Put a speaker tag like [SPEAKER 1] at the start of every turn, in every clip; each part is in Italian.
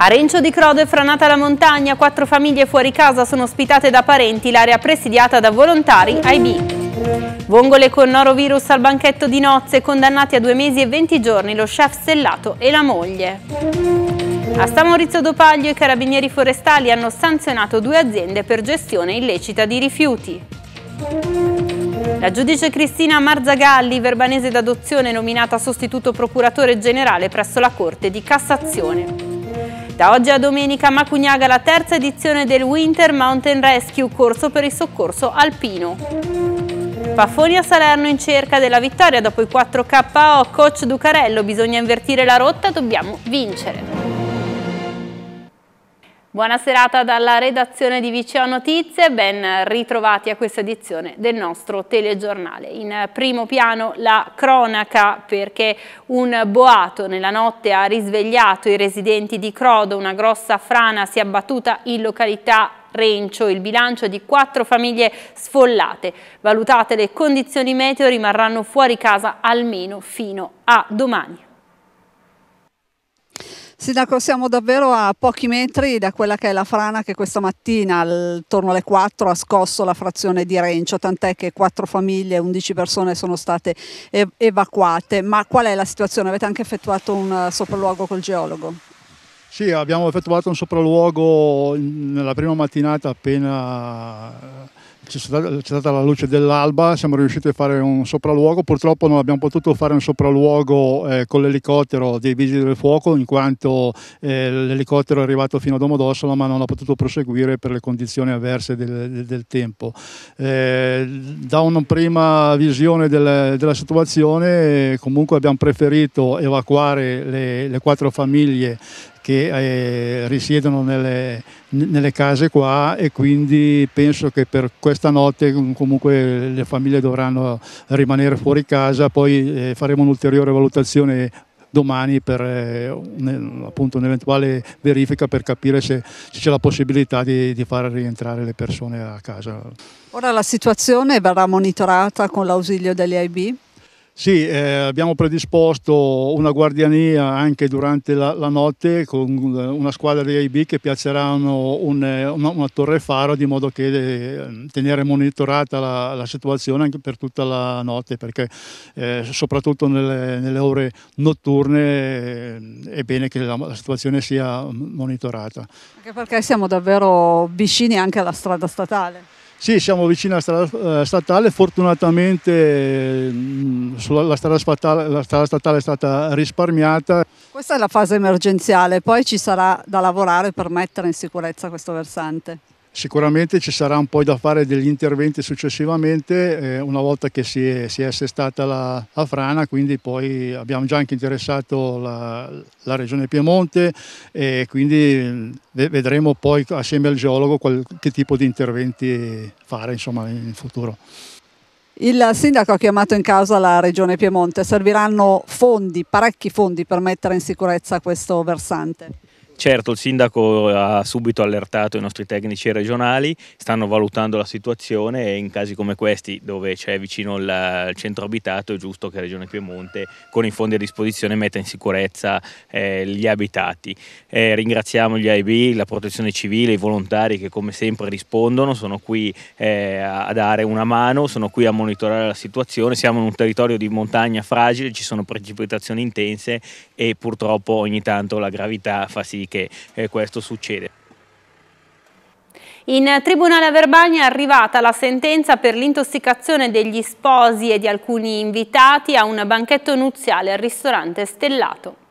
[SPEAKER 1] A Rencio di Crodo è franata la montagna, quattro famiglie fuori casa sono ospitate da parenti, l'area presidiata da volontari IB. Vongole con norovirus al banchetto di nozze, condannati a due mesi e venti giorni lo chef stellato e la moglie. A San Maurizio d'Opaglio i carabinieri forestali hanno sanzionato due aziende per gestione illecita di rifiuti. La giudice Cristina Marzagalli, verbanese d'adozione nominata sostituto procuratore generale presso la Corte di Cassazione. Da oggi a domenica Macugnaga la terza edizione del Winter Mountain Rescue, corso per il soccorso alpino. Paffoni a Salerno in cerca della vittoria dopo i 4 KO, coach Ducarello, bisogna invertire la rotta, dobbiamo vincere. Buona serata dalla redazione di Viceo Notizie, ben ritrovati a questa edizione del nostro telegiornale. In primo piano la cronaca perché un boato nella notte ha risvegliato i residenti di Crodo, una grossa frana si è abbattuta in località Rencio, il bilancio di quattro famiglie sfollate. Valutate le condizioni meteo rimarranno fuori casa almeno fino a domani.
[SPEAKER 2] Sindaco, siamo davvero a pochi metri da quella che è la frana che questa mattina, attorno alle 4, ha scosso la frazione di Rencio, tant'è che 4 famiglie, 11 persone sono state evacuate. Ma qual è la situazione? Avete anche effettuato un eh, sopralluogo col geologo?
[SPEAKER 3] Sì, abbiamo effettuato un sopralluogo nella prima mattinata appena eh, c'è stata la luce dell'alba, siamo riusciti a fare un sopralluogo, purtroppo non abbiamo potuto fare un sopralluogo eh, con l'elicottero dei Vigili del Fuoco in quanto eh, l'elicottero è arrivato fino a Domodossola ma non ha potuto proseguire per le condizioni avverse del, del, del tempo. Eh, da una prima visione del, della situazione comunque abbiamo preferito evacuare le, le quattro famiglie che eh, risiedono nelle, nelle, case qua e quindi penso che per questa notte mm, comunque le famiglie dovranno rimanere fuori casa, poi eh, faremo un'ulteriore valutazione domani per eh, un'eventuale verifica per capire se, se c'è la possibilità di, di, far rientrare le persone a casa.
[SPEAKER 2] Ora la situazione verrà monitorata con l'ausilio degli IB?
[SPEAKER 3] Sì, eh, abbiamo predisposto una guardiania anche durante la, la, notte con una squadra di AIB che piazzeranno un, una, una, torre faro di modo che eh, tenere monitorata la, la, situazione anche per tutta la notte perché eh, soprattutto nelle, nelle, ore notturne eh, è bene che la, la situazione sia monitorata.
[SPEAKER 2] Anche perché siamo davvero vicini anche alla strada statale.
[SPEAKER 3] Sì, siamo vicini alla strada eh, statale, fortunatamente mm, la strada statale, la strada statale è stata risparmiata.
[SPEAKER 2] Questa è la fase emergenziale, poi ci sarà da lavorare per mettere in sicurezza questo versante.
[SPEAKER 3] Sicuramente ci sarà un po' da fare degli interventi successivamente, eh, una volta che si è, si è assestata la, la, frana, quindi poi abbiamo già anche interessato la, la regione Piemonte e quindi vedremo poi assieme al geologo qual, che tipo di interventi fare insomma,
[SPEAKER 4] in futuro.
[SPEAKER 2] Il sindaco ha chiamato in causa la regione Piemonte, serviranno fondi, parecchi fondi per mettere in sicurezza questo versante.
[SPEAKER 4] Certo, il sindaco ha subito allertato i nostri tecnici regionali, stanno valutando la situazione e in casi come questi, dove c'è vicino il centro abitato, è giusto che la Regione Piemonte, con i fondi a disposizione, metta in sicurezza eh, gli abitati. Eh, ringraziamo gli AIB, la Protezione Civile, i volontari che come sempre rispondono, sono qui eh, a dare una mano, sono qui a monitorare la situazione. Siamo in un territorio di montagna fragile, ci sono precipitazioni intense e purtroppo ogni tanto la gravità fa sì che eh, questo succede.
[SPEAKER 1] In Tribunale a Verbania è arrivata la sentenza per l'intossicazione degli sposi e di alcuni invitati a un banchetto nuziale al ristorante Stellato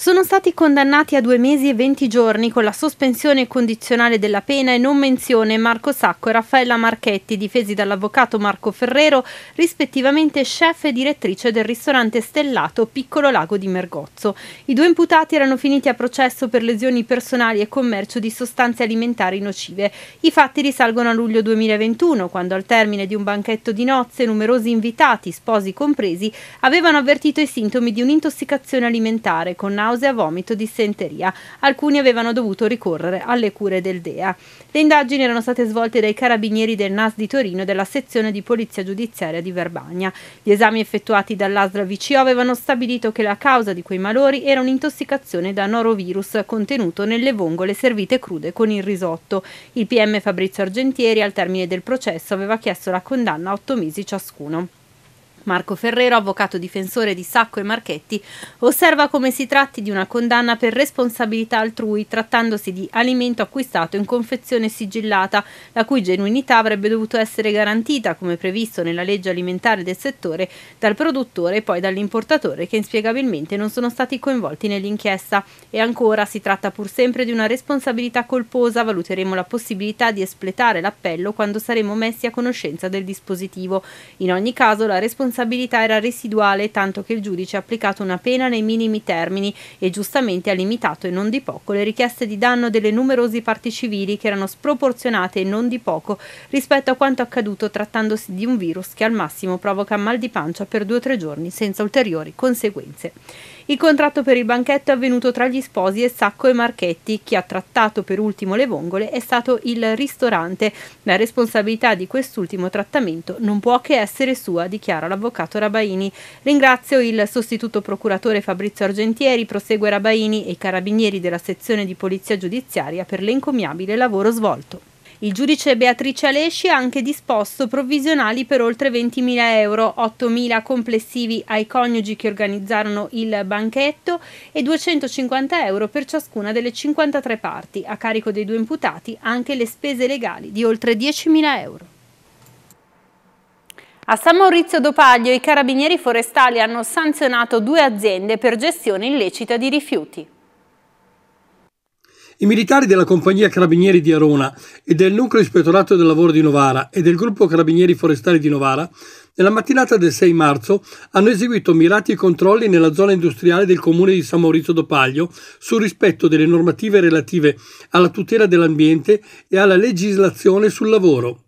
[SPEAKER 1] sono stati condannati a due mesi e venti giorni con la sospensione condizionale della pena e non menzione Marco Sacco e Raffaella Marchetti, difesi dall'avvocato Marco Ferrero, rispettivamente chef e direttrice del ristorante stellato Piccolo Lago di Mergozzo. I due imputati erano finiti a processo per lesioni personali e commercio di sostanze alimentari nocive. I fatti risalgono a luglio 2021, quando al termine di un banchetto di nozze numerosi invitati, sposi compresi, avevano avvertito i sintomi di un'intossicazione alimentare con nausea nausea, vomito, dissenteria. Alcuni avevano dovuto ricorrere alle cure del DEA. Le indagini erano state svolte dai carabinieri del NAS di Torino e della sezione di polizia giudiziaria di Verbania. Gli esami effettuati dall'ASRA VCO avevano stabilito che la causa di quei malori era un'intossicazione da norovirus contenuto nelle vongole servite crude con il risotto. Il PM Fabrizio Argentieri al termine del processo aveva chiesto la condanna a otto mesi ciascuno. Marco Ferrero, avvocato difensore di Sacco e Marchetti, osserva come si tratti di una condanna per responsabilità altrui, trattandosi di alimento acquistato in confezione sigillata, la cui genuinità avrebbe dovuto essere garantita, come previsto nella legge alimentare del settore, dal produttore e poi dall'importatore, che inspiegabilmente non sono stati coinvolti nell'inchiesta. E ancora, si tratta pur sempre di una responsabilità colposa, valuteremo la possibilità di espletare l'appello quando saremo messi a conoscenza del dispositivo. In ogni caso, la responsabilità responsabilità era residuale, tanto che il giudice ha applicato una pena nei minimi termini e giustamente ha limitato e non di poco le richieste di danno delle numerose parti civili che erano sproporzionate e non di poco rispetto a quanto accaduto trattandosi di un virus che al massimo provoca mal di pancia per due o tre giorni senza ulteriori conseguenze. Il contratto per il banchetto è avvenuto tra gli sposi e Sacco e Marchetti. Chi ha trattato per ultimo le vongole è stato il ristorante. La responsabilità di quest'ultimo trattamento non può che essere sua, dichiara l'avvocato Rabaini. Ringrazio il sostituto procuratore Fabrizio Argentieri, prosegue Rabaini e i carabinieri della sezione di polizia giudiziaria per l'encomiabile lavoro svolto. Il giudice Beatrice Alesci ha anche disposto provvisionali per oltre 20.000 euro, 8.000 complessivi ai coniugi che organizzarono il banchetto e 250 euro per ciascuna delle 53 parti, a carico dei due imputati anche le spese legali di oltre 10.000 euro. A San Maurizio d'Opaglio i carabinieri forestali hanno sanzionato due aziende per gestione illecita di rifiuti.
[SPEAKER 5] I militari della compagnia Carabinieri di Arona e del nucleo ispettorato del lavoro di Novara e del gruppo Carabinieri Forestali di Novara, nella mattinata del 6 marzo hanno eseguito mirati controlli nella zona industriale del comune di San Maurizio d'Opaglio sul rispetto delle normative relative alla tutela dell'ambiente e alla legislazione sul lavoro.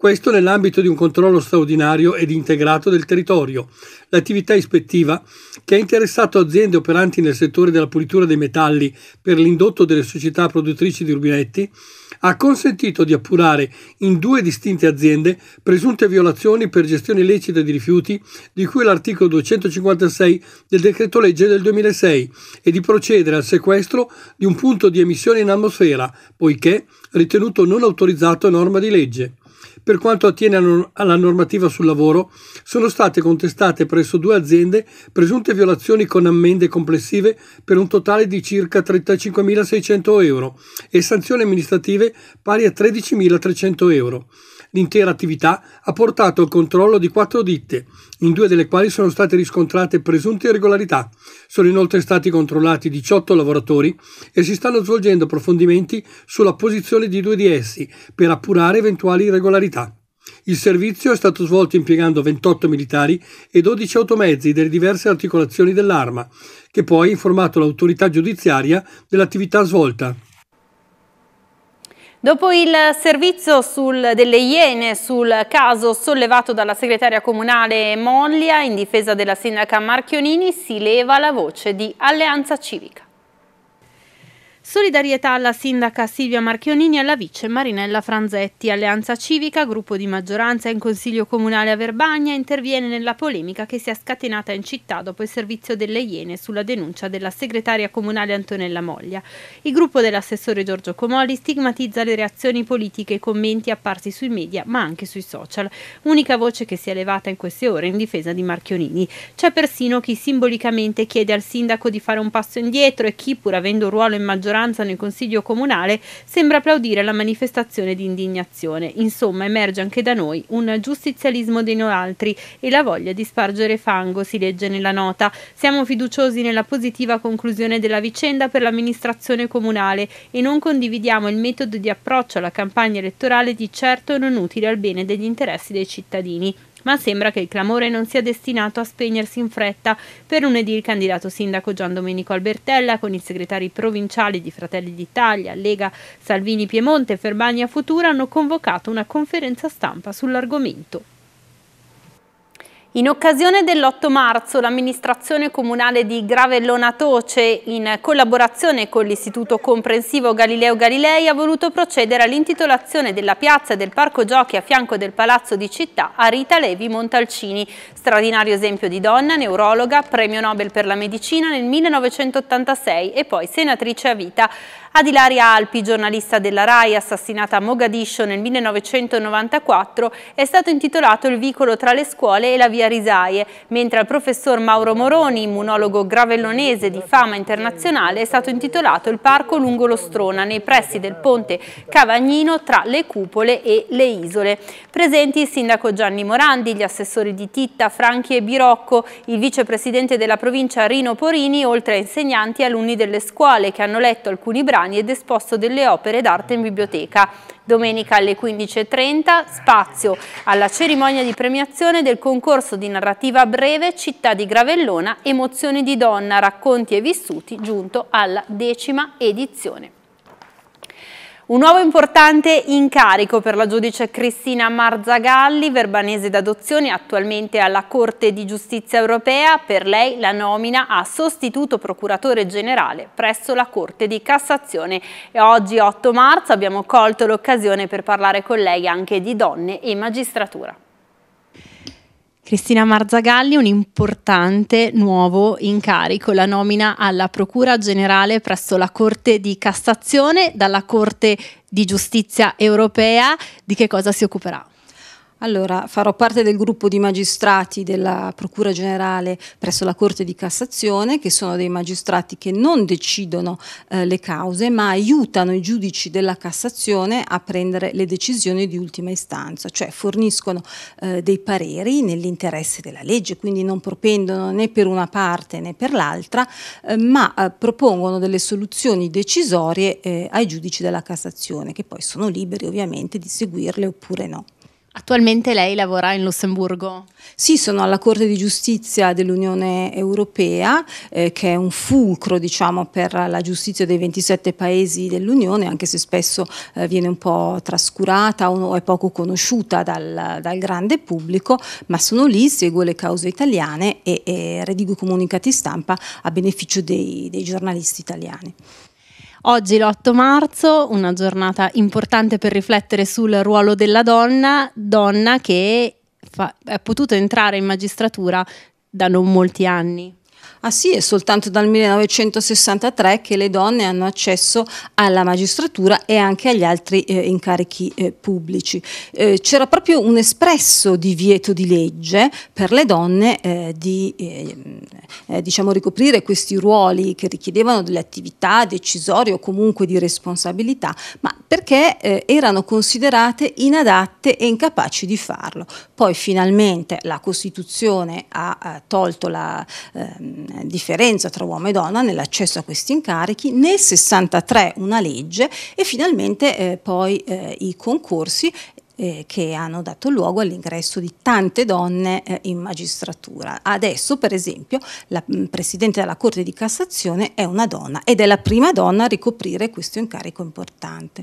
[SPEAKER 5] Questo nell'ambito di un controllo straordinario ed integrato del territorio. L'attività ispettiva, che ha interessato aziende operanti nel settore della pulitura dei metalli per l'indotto delle società produttrici di rubinetti, ha consentito di appurare in due distinte aziende presunte violazioni per gestione illecita di rifiuti, di cui l'articolo 256 del decreto legge del 2006, e di procedere al sequestro di un punto di emissione in atmosfera, poiché ritenuto non autorizzato a norma di legge per quanto attiene alla normativa sul lavoro, sono state contestate presso due aziende presunte violazioni con ammende complessive per un totale di circa 35.600 euro e sanzioni amministrative pari a 13.300 euro l'intera attività ha portato al controllo di quattro ditte, in due delle quali sono state riscontrate presunte irregolarità. Sono inoltre stati controllati 18 lavoratori e si stanno svolgendo approfondimenti sulla posizione di due di essi per appurare eventuali irregolarità. Il servizio è stato svolto impiegando 28 militari e 12 automezzi delle diverse articolazioni dell'arma, che poi ha informato l'autorità giudiziaria dell'attività svolta.
[SPEAKER 1] Dopo il servizio sul, delle Iene sul caso sollevato dalla segretaria comunale Moglia in difesa della sindaca Marchionini si leva la voce di Alleanza Civica. Solidarietà alla sindaca Silvia Marchionini e alla vice Marinella Franzetti. Alleanza Civica, gruppo di maggioranza in consiglio comunale a Verbagna, interviene nella polemica che si è scatenata in città dopo il servizio delle Iene sulla denuncia della segretaria comunale Antonella Moglia. Il gruppo dell'assessore Giorgio Comoli stigmatizza le reazioni politiche e i commenti apparsi sui media ma anche sui social. Unica voce che si è levata in queste ore in difesa di Marchionini. C'è persino chi simbolicamente chiede al sindaco di fare un passo indietro e chi, pur avendo un ruolo in maggioranza, maggioranza nel Consiglio Comunale sembra applaudire la manifestazione di indignazione. Insomma, emerge anche da noi un giustizialismo dei altri e la voglia di spargere fango, si legge nella nota. Siamo fiduciosi nella positiva conclusione della vicenda per l'amministrazione comunale e non condividiamo il metodo di approccio alla campagna elettorale di certo non utile al bene degli interessi dei cittadini ma sembra che il clamore non sia destinato a spegnersi in fretta. Per lunedì il candidato sindaco Gian Domenico Albertella, con i segretari provinciali di Fratelli d'Italia, Lega, Salvini Piemonte e Ferbagna Futura, hanno convocato una conferenza stampa sull'argomento. In occasione dell'8 marzo l'amministrazione comunale di Gravellona Toce, in collaborazione con l'Istituto Comprensivo Galileo Galilei, ha voluto procedere all'intitolazione della piazza e del parco giochi a fianco del palazzo di città a Rita Levi Montalcini, straordinario esempio di donna, neurologa, premio Nobel per la medicina nel 1986 e poi senatrice a vita. Ad Ilaria Alpi, giornalista della RAI, assassinata a Mogadiscio nel 1994, è stato intitolato il vicolo tra le scuole e la via Risaie, mentre al professor Mauro Moroni, immunologo gravellonese di fama internazionale, è stato intitolato il parco lungo lo Strona, nei pressi del ponte Cavagnino tra le cupole e le isole. Presenti il sindaco Gianni Morandi, gli assessori di Titta, Franchi e Birocco, il vicepresidente della provincia Rino Porini, oltre a insegnanti e alunni delle scuole che hanno letto alcuni brani Giordani ed esposto delle opere d'arte in biblioteca. Domenica alle 15.30 spazio alla cerimonia di premiazione del concorso di narrativa breve Città di Gravellona, emozioni di donna, racconti e vissuti, giunto alla decima edizione. Un nuovo importante incarico per la giudice Cristina Marzagalli, verbanese d'adozione attualmente alla Corte di Giustizia Europea, per lei la nomina a sostituto procuratore generale presso la Corte di Cassazione. E oggi 8 marzo abbiamo colto l'occasione per parlare con lei anche di donne e magistratura. Cristina Marzagalli, un importante nuovo incarico, la nomina alla Procura Generale presso la Corte di Cassazione, dalla Corte di Giustizia Europea. Di
[SPEAKER 6] che cosa si occuperà? Allora, farò parte del gruppo di magistrati della Procura Generale presso la Corte di Cassazione, che sono dei magistrati che non decidono eh, le cause, ma aiutano i giudici della Cassazione a prendere le decisioni di ultima istanza, cioè forniscono eh, dei pareri nell'interesse della legge, quindi non propendono né per una parte né per l'altra, eh, ma eh, propongono delle soluzioni decisorie eh, ai giudici della Cassazione, che poi sono liberi ovviamente di seguirle oppure no. Attualmente lei lavora in Lussemburgo? Sì, sono alla Corte di Giustizia dell'Unione Europea, eh, che è un fulcro diciamo, per la giustizia dei 27 paesi dell'Unione, anche se spesso eh, viene un po' trascurata o è poco conosciuta dal, dal, grande pubblico, ma sono lì, seguo le cause italiane e, e redigo comunicati stampa a beneficio dei, dei giornalisti italiani.
[SPEAKER 1] Oggi l'8 marzo, una giornata importante per riflettere sul ruolo della donna, donna che fa, è potuta entrare in magistratura
[SPEAKER 6] da non molti anni. Ah sì, è soltanto dal 1963 che le donne hanno accesso alla magistratura e anche agli altri eh, incarichi eh, pubblici. Eh, c'era proprio un espresso divieto di legge per le donne eh, di eh, eh, diciamo ricoprire questi ruoli che richiedevano delle attività decisorie o comunque di responsabilità, ma perché erano considerate inadatte e incapaci di farlo. Poi finalmente la Costituzione ha, ha tolto la ehm, eh, differenza tra uomo e donna nell'accesso a questi incarichi, nel 63 una legge e finalmente eh, poi eh, i concorsi eh, che hanno dato luogo all'ingresso di tante donne eh, in magistratura. Adesso, per esempio, la mm, Presidente della Corte di Cassazione è una donna ed è la prima donna a ricoprire questo incarico importante.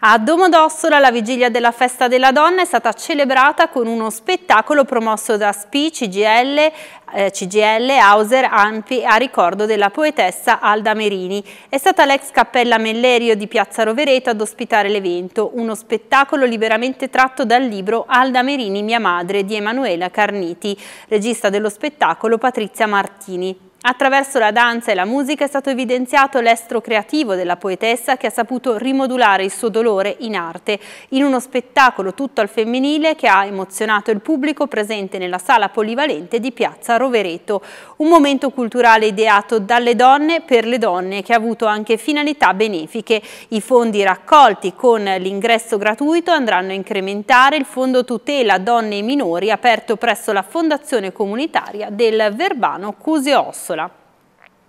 [SPEAKER 1] A Domodossola la vigilia della festa della donna è stata celebrata con uno spettacolo promosso da SPI, CGL, eh, CGL, Hauser, Ampi a ricordo della poetessa Alda Merini. È stata l'ex cappella Mellerio di Piazza Rovereto ad ospitare l'evento, uno spettacolo liberamente tratto dal libro Alda Merini, mia madre di Emanuela Carniti, regista dello spettacolo Patrizia Martini. Attraverso la danza e la musica è stato evidenziato l'estro creativo della poetessa che ha saputo rimodulare il suo dolore in arte, in uno spettacolo tutto al femminile che ha emozionato il pubblico presente nella sala polivalente di Piazza Rovereto. Un momento culturale ideato dalle donne per le donne che ha avuto anche finalità benefiche. I fondi raccolti con l'ingresso gratuito andranno a incrementare il fondo tutela donne e minori aperto presso la Fondazione Comunitaria del Verbano Cuse Ossola d'Ossola.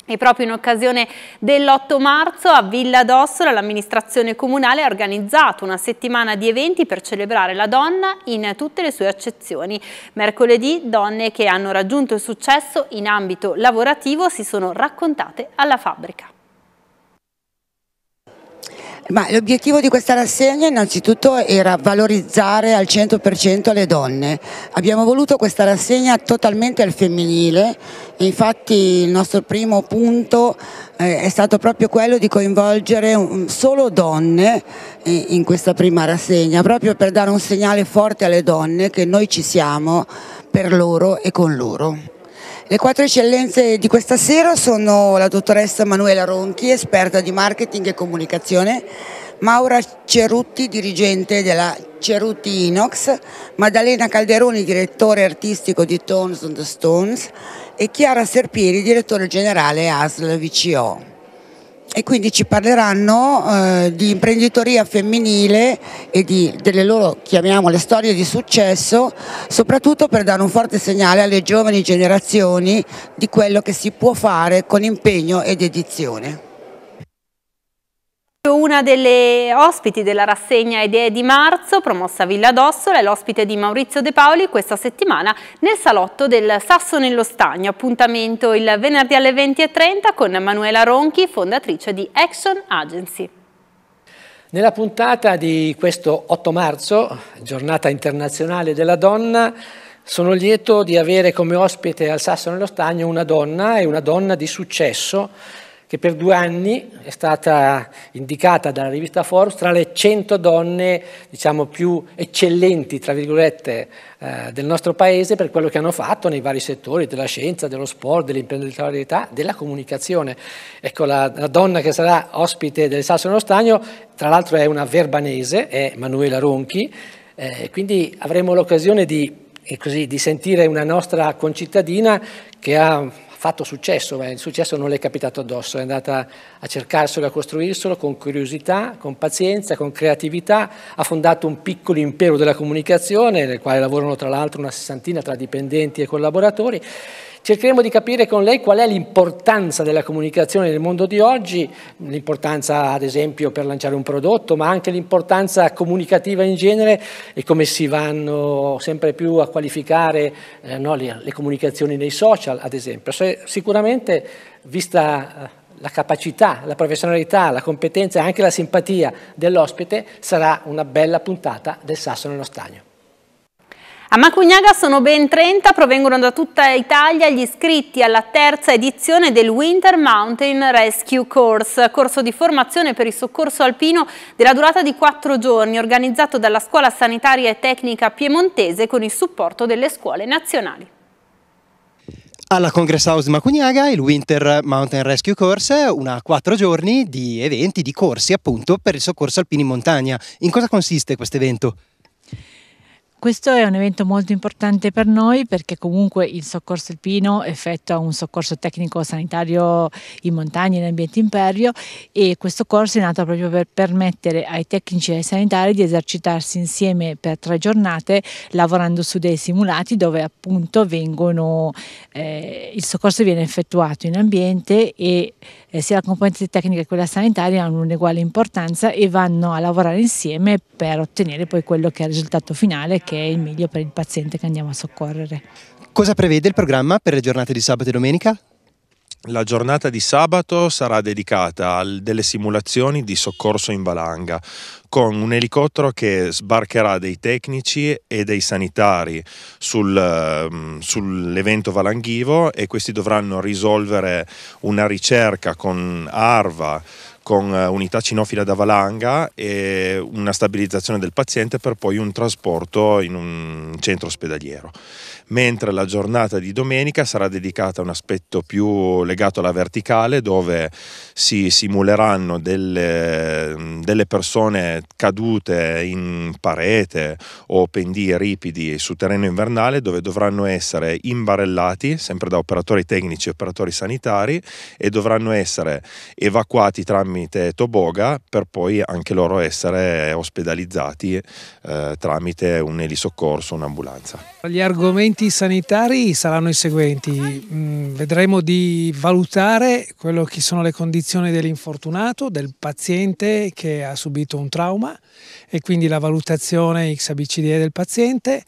[SPEAKER 1] E proprio in occasione dell'8 marzo a Villa d'Ossola l'amministrazione comunale ha organizzato una settimana di eventi per celebrare la donna in tutte le sue accezioni. Mercoledì donne che hanno raggiunto il successo in ambito lavorativo si sono raccontate alla fabbrica.
[SPEAKER 7] Ma l'obiettivo di questa rassegna innanzitutto era valorizzare al 100% le donne. Abbiamo voluto questa rassegna totalmente al femminile, infatti il nostro primo punto eh, è stato proprio quello di coinvolgere un, solo donne eh, in questa prima rassegna, proprio per dare un segnale forte alle donne che noi ci siamo per loro e con loro. Le quattro eccellenze di questa sera sono la dottoressa Manuela Ronchi, esperta di marketing e comunicazione, Maura Cerutti, dirigente della Cerutti Inox, Maddalena Calderoni, direttore artistico di Tones on the Stones e Chiara Serpieri, direttore generale ASL VCO e quindi ci parleranno eh, di imprenditoria femminile e di, delle loro, chiamiamole, storie di successo, soprattutto per dare un forte segnale alle giovani generazioni di quello che si può fare con impegno ed edizione.
[SPEAKER 1] Una delle ospiti della rassegna Idee di marzo, promossa a Villa Dossola, è l'ospite di Maurizio De Paoli questa settimana nel salotto del Sasso nello Stagno. Appuntamento il venerdì alle 20.30 con Manuela Ronchi, fondatrice di Action Agency.
[SPEAKER 8] Nella puntata di questo 8 marzo, giornata internazionale della donna, sono lieto di avere come ospite al Sasso nello Stagno una donna e una donna di successo che per due anni è stata indicata dalla rivista Forbes tra le 100 donne diciamo, più eccellenti tra virgolette, eh, del nostro paese per quello che hanno fatto nei vari settori della scienza, dello sport, dell'imprenditorialità, della comunicazione. Ecco, la, la donna che sarà ospite del Sasso nello Stagno, tra l'altro è una verbanese, è Manuela Ronchi, eh, quindi avremo l'occasione di, eh, di sentire una nostra concittadina che ha fatto successo, ma il successo non le è capitato addosso, è andata a cercarselo, a costruirselo con curiosità, con pazienza, con creatività, ha fondato un piccolo impero della comunicazione nel quale lavorano tra l'altro una sessantina tra dipendenti e collaboratori Cercheremo di capire con lei qual è l'importanza della comunicazione nel mondo di oggi, l'importanza ad esempio per lanciare un prodotto, ma anche l'importanza comunicativa in genere e come si vanno sempre più a qualificare eh, no, le, le, comunicazioni nei social ad esempio. Se, sicuramente vista eh, la capacità, la professionalità, la competenza e anche la simpatia dell'ospite sarà una bella
[SPEAKER 1] puntata del sasso nello stagno. A Macugnaga sono ben 30, provengono da tutta Italia gli iscritti alla terza edizione del Winter Mountain Rescue Course, corso di formazione per il soccorso alpino della durata di 4 giorni, organizzato dalla Scuola Sanitaria e Tecnica Piemontese con il supporto delle scuole nazionali.
[SPEAKER 5] Alla Congress House di Macugnaga il Winter Mountain Rescue Course, una quattro giorni di eventi, di corsi appunto per il soccorso alpino in montagna. In cosa consiste
[SPEAKER 8] questo evento?
[SPEAKER 1] Questo è un evento molto importante per noi perché comunque il soccorso alpino effettua un soccorso tecnico sanitario in montagna e in ambiente imperio e questo corso è nato proprio per permettere ai tecnici e ai sanitari di esercitarsi insieme per tre giornate lavorando su dei simulati dove appunto vengono, eh, il soccorso viene effettuato in ambiente e eh, sia la componente tecnica che quella sanitaria hanno un'uguale importanza e vanno a lavorare insieme per ottenere poi quello che è il risultato finale, che è il meglio per il paziente che andiamo a soccorrere.
[SPEAKER 4] Cosa prevede il programma per le giornate di sabato e domenica? La giornata di sabato sarà dedicata a delle simulazioni di soccorso in valanga, con un elicottero che sbarcherà dei tecnici e dei sanitari sul, ehm, sull'evento valanghivo e questi dovranno risolvere una ricerca con ARVA, con eh, unità cinofila da valanga e una stabilizzazione del paziente per poi un trasporto in un centro ospedaliero mentre la giornata di domenica sarà dedicata a un aspetto più legato alla verticale dove si simuleranno delle, delle persone cadute in parete o pendii ripidi su terreno invernale dove dovranno essere imbarellati sempre da operatori tecnici e operatori sanitari e dovranno essere evacuati tramite toboga per poi anche loro essere ospedalizzati eh, tramite un elisoccorso, un'ambulanza.
[SPEAKER 5] Gli argomenti interventi sanitari saranno i seguenti. Mm, vedremo di valutare quello che sono le condizioni dell'infortunato, del paziente che ha subito un trauma e quindi la valutazione XABCDE del paziente.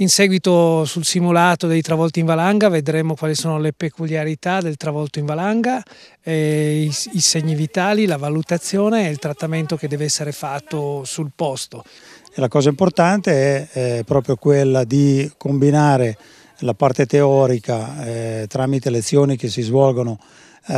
[SPEAKER 5] In seguito sul simulato dei travolti in valanga vedremo quali sono le peculiarità del travolto in valanga, eh, i, i segni vitali, la valutazione e il trattamento che deve essere fatto sul posto.
[SPEAKER 3] E la cosa importante è eh, proprio quella di combinare la parte teorica eh, tramite lezioni che si svolgono eh,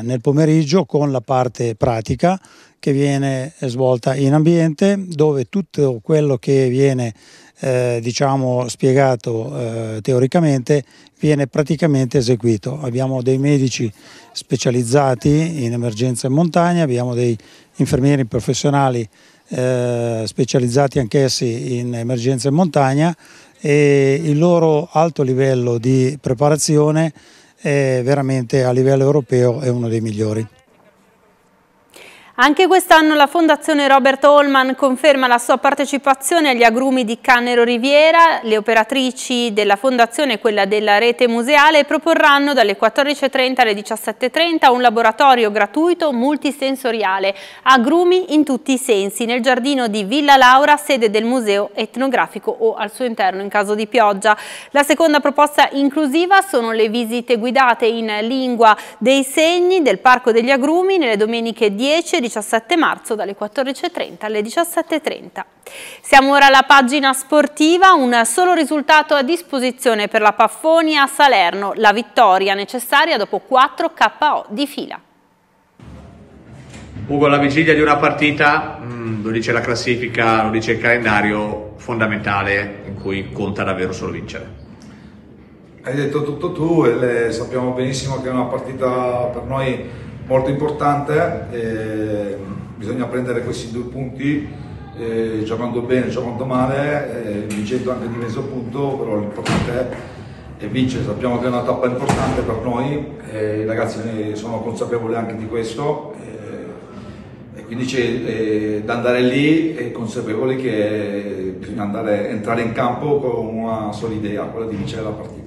[SPEAKER 3] nel pomeriggio con la parte pratica che viene svolta in ambiente dove tutto quello che viene eh, diciamo spiegato eh, teoricamente viene praticamente eseguito. Abbiamo dei medici specializzati in emergenza in montagna, abbiamo dei infermieri professionali eh, specializzati anch'essi in emergenze in montagna e il loro alto livello di preparazione è veramente a livello europeo è uno dei migliori.
[SPEAKER 1] Anche quest'anno la Fondazione Robert Holman conferma la sua partecipazione agli agrumi di Cannero Riviera. Le operatrici della Fondazione e quella della rete museale proporranno dalle 14.30 alle 17.30 un laboratorio gratuito multisensoriale Agrumi in tutti i sensi nel giardino di Villa Laura, sede del museo etnografico o al suo interno in caso di pioggia. La seconda proposta inclusiva sono le visite guidate in lingua dei segni del Parco degli Agrumi nelle domeniche 10 17 marzo dalle 14.30 alle 17.30. Siamo ora alla pagina sportiva, un solo risultato a disposizione per la Paffoni a Salerno, la vittoria necessaria dopo 4 KO di fila.
[SPEAKER 2] Ugo, alla vigilia di una partita, mm, lo dice la classifica, lo dice il calendario, fondamentale in cui conta davvero solo vincere.
[SPEAKER 9] Hai detto tutto tu e sappiamo benissimo che è una partita per noi molto importante, eh, bisogna prendere questi due punti, eh, giocando bene, giocando male, eh, vincendo anche di mezzo punto, però l'importante è vincere, sappiamo che è una tappa importante per noi, eh, i ragazzi sono consapevoli anche di questo eh, e quindi c'è eh, da andare lì e consapevoli che bisogna andare, entrare in campo con una sola idea, quella di vincere la partita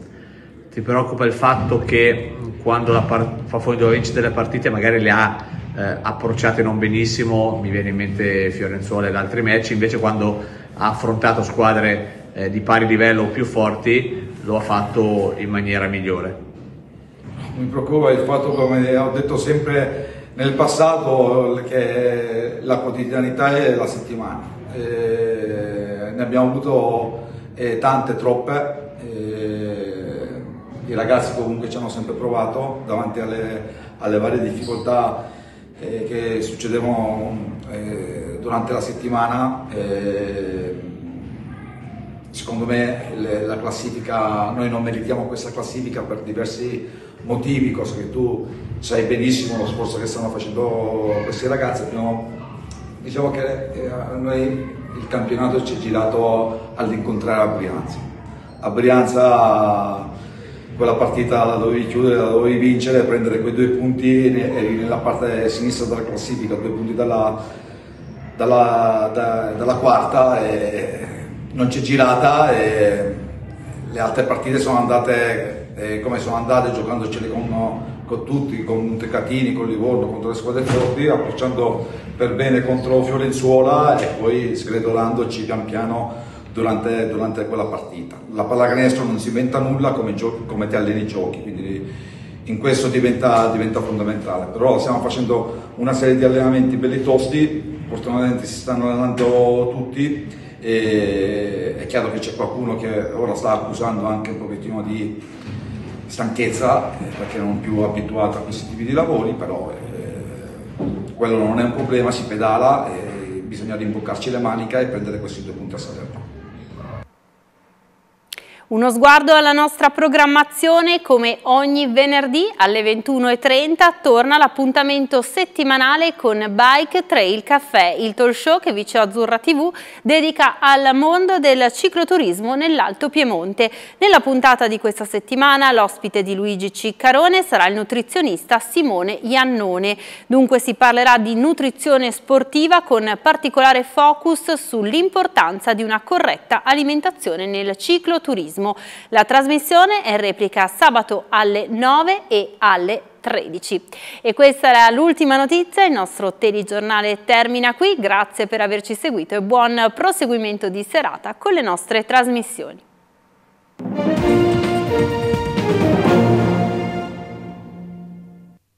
[SPEAKER 9] ti preoccupa il fatto che quando la par- Fafone doveva vincere le partite magari
[SPEAKER 2] le ha eh, approcciate non benissimo, mi viene in mente Fiorenzuola ed altri match, invece quando ha affrontato squadre eh, di pari livello o più forti lo ha fatto in maniera migliore.
[SPEAKER 9] Mi preoccupa il fatto, come ho detto sempre nel passato, che la quotidianità è la settimana. Eh, ne abbiamo avuto eh, tante, troppe i ragazzi comunque ci hanno sempre provato davanti alle, alle varie difficoltà eh, che succedevano eh, durante la settimana. Eh, secondo me le, la classifica, noi non meritiamo questa classifica per diversi motivi, cosa che tu sai benissimo lo sforzo che stanno facendo questi ragazzi. Abbiamo, diciamo che eh, a noi il campionato ci è girato all'incontrare a Brianza. A Brianza quella partita la dovevi chiudere, la dovevi vincere, prendere quei due punti nella parte sinistra della classifica, due punti dalla, dalla, da, dalla quarta, non c'è girata e le altre partite sono andate eh, come sono andate, giocandocele con, con tutti, con Montecatini, con Livorno, contro le squadre forti, approcciando per bene contro Fiorenzuola e poi sgredolandoci pian piano durante, durante quella partita. La pallacanestro non si inventa nulla come, giochi, come ti alleni i giochi, quindi in questo diventa, diventa, fondamentale. Però stiamo facendo una serie di allenamenti belli tosti, fortunatamente si stanno allenando tutti e è chiaro che c'è qualcuno che ora sta accusando anche un pochettino di stanchezza perché non è più abituato a questi tipi di lavori, però eh, quello non è un problema, si pedala, bisogna rimboccarci le maniche e prendere questi due punti a salire.
[SPEAKER 1] Uno sguardo alla nostra programmazione, come ogni venerdì alle 21.30 torna l'appuntamento settimanale con Bike Trail Café, il talk show che Vicio Azzurra TV dedica al mondo del cicloturismo nell'Alto Piemonte. Nella puntata di questa settimana l'ospite di Luigi Ciccarone sarà il nutrizionista Simone Iannone. Dunque si parlerà di nutrizione sportiva con particolare focus sull'importanza di una corretta alimentazione nel cicloturismo turismo. La trasmissione è replica sabato alle 9 e alle 13. E questa era l'ultima notizia, il nostro telegiornale termina qui, grazie per averci seguito e buon proseguimento di serata con le nostre trasmissioni.